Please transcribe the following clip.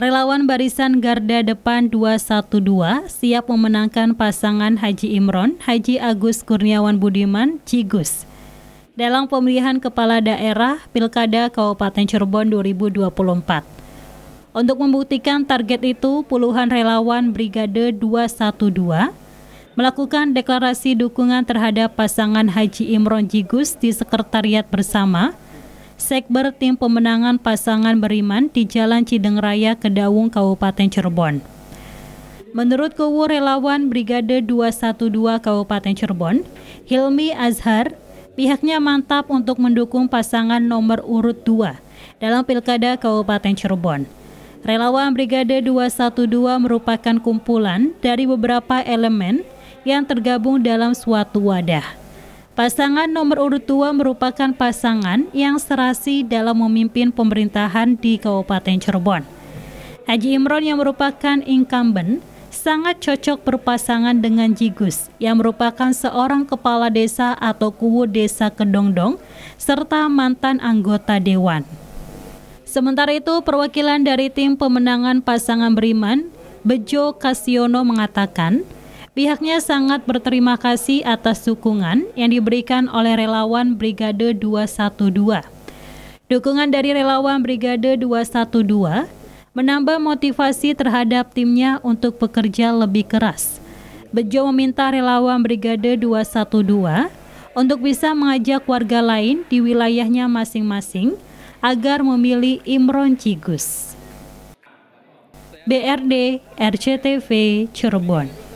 Relawan Barisan Garda Depan 212 siap memenangkan pasangan Haji Imron, Haji Agus Kurniawan Budiman, Cigus. Dalam pemilihan kepala daerah Pilkada Kabupaten Cirebon 2024. Untuk membuktikan target itu, puluhan relawan Brigade 212 melakukan deklarasi dukungan terhadap pasangan Haji Imron Jigus di Sekretariat Bersama Sekber Tim Pemenangan Pasangan Beriman di Jalan Cideng Raya, Kedawung Kabupaten Cirebon. Menurut kewu Relawan Brigade 212 Kabupaten Cirebon, Hilmi Azhar, pihaknya mantap untuk mendukung pasangan nomor urut 2 dalam Pilkada Kabupaten Cirebon. Relawan Brigade 212 merupakan kumpulan dari beberapa elemen yang tergabung dalam suatu wadah. Pasangan nomor urut 2 merupakan pasangan yang serasi dalam memimpin pemerintahan di Kabupaten Cirebon. Haji Imron yang merupakan incumbent sangat cocok berpasangan dengan Jigus yang merupakan seorang kepala desa atau kuwu desa Kedongdong serta mantan anggota dewan. Sementara itu, perwakilan dari tim pemenangan pasangan Beriman, Bejo Kasiono mengatakan, Pihaknya sangat berterima kasih atas dukungan yang diberikan oleh relawan Brigade 212. Dukungan dari relawan Brigade 212 menambah motivasi terhadap timnya untuk bekerja lebih keras. Bejo meminta relawan Brigade 212 untuk bisa mengajak warga lain di wilayahnya masing-masing agar memilih Imron Cigus. BRD RCTV Cirebon